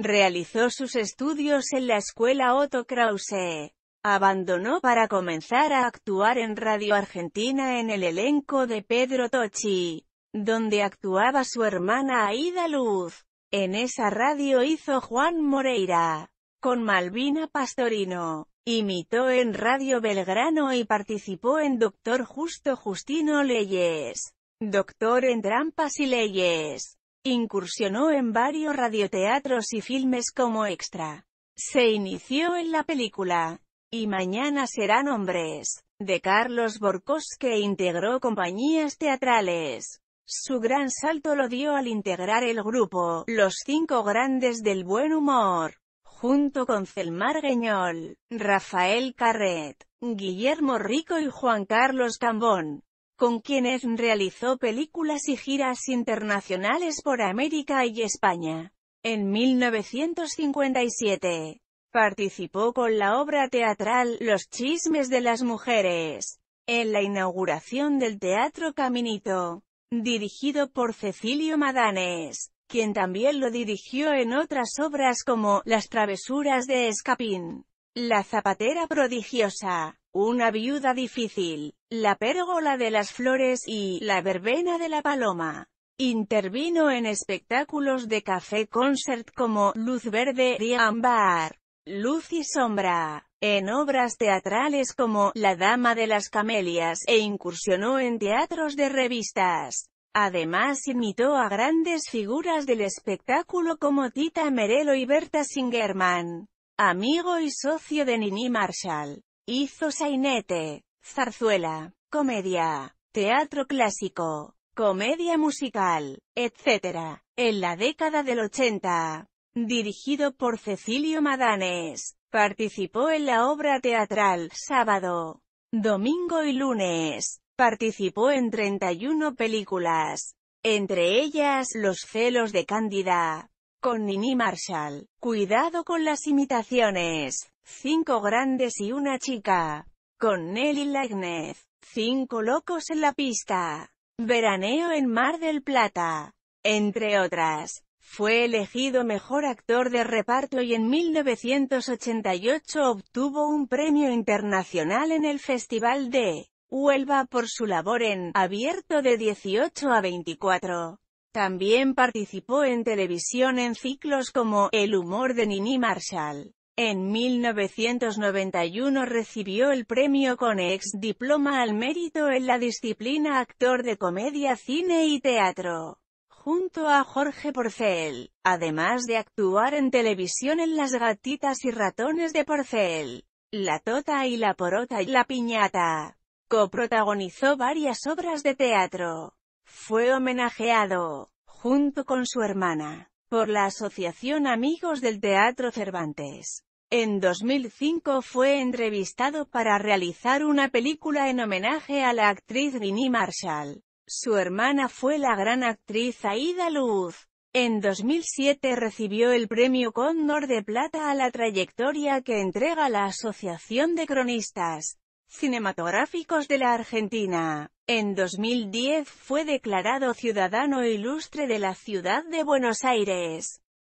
Realizó sus estudios en la escuela Otto Krause. Abandonó para comenzar a actuar en Radio Argentina en el elenco de Pedro Tochi, donde actuaba su hermana Aida Luz. En esa radio hizo Juan Moreira, con Malvina Pastorino. Imitó en Radio Belgrano y participó en Doctor Justo Justino Leyes, Doctor en Trampas y Leyes. Incursionó en varios radioteatros y filmes como extra. Se inició en la película Y mañana serán hombres, de Carlos Borcos que integró compañías teatrales. Su gran salto lo dio al integrar el grupo Los Cinco Grandes del Buen Humor, junto con Celmar Gueñol, Rafael Carret, Guillermo Rico y Juan Carlos Cambón con quienes realizó películas y giras internacionales por América y España. En 1957, participó con la obra teatral Los chismes de las mujeres, en la inauguración del Teatro Caminito, dirigido por Cecilio Madanes, quien también lo dirigió en otras obras como Las travesuras de Escapín, La zapatera prodigiosa, Una viuda difícil, la pérgola de las flores y la verbena de la paloma. Intervino en espectáculos de café concert como Luz Verde y «Ambar. Luz y Sombra, en obras teatrales como La Dama de las Camelias e incursionó en teatros de revistas. Además imitó a grandes figuras del espectáculo como Tita Merelo y Berta Singerman, amigo y socio de Nini Marshall. Hizo sainete, zarzuela, comedia, teatro clásico, comedia musical, etc., en la década del 80. Dirigido por Cecilio Madanes, participó en la obra teatral Sábado, Domingo y Lunes. Participó en 31 películas, entre ellas Los celos de Cándida, con Nini Marshall, Cuidado con las imitaciones, Cinco grandes y una chica con Nelly Lagnez. Cinco locos en la pista. Veraneo en Mar del Plata. Entre otras, fue elegido mejor actor de reparto y en 1988 obtuvo un premio internacional en el Festival de Huelva por su labor en Abierto de 18 a 24. También participó en televisión en ciclos como El humor de Nini Marshall. En 1991 recibió el premio con ex diploma al mérito en la disciplina actor de comedia, cine y teatro, junto a Jorge Porcel, además de actuar en televisión en Las gatitas y ratones de Porcel, La tota y la porota y la piñata. Coprotagonizó varias obras de teatro. Fue homenajeado, junto con su hermana, por la Asociación Amigos del Teatro Cervantes. En 2005 fue entrevistado para realizar una película en homenaje a la actriz Vinnie Marshall. Su hermana fue la gran actriz Aida Luz. En 2007 recibió el premio Cóndor de Plata a la trayectoria que entrega la Asociación de Cronistas Cinematográficos de la Argentina. En 2010 fue declarado Ciudadano Ilustre de la Ciudad de Buenos Aires.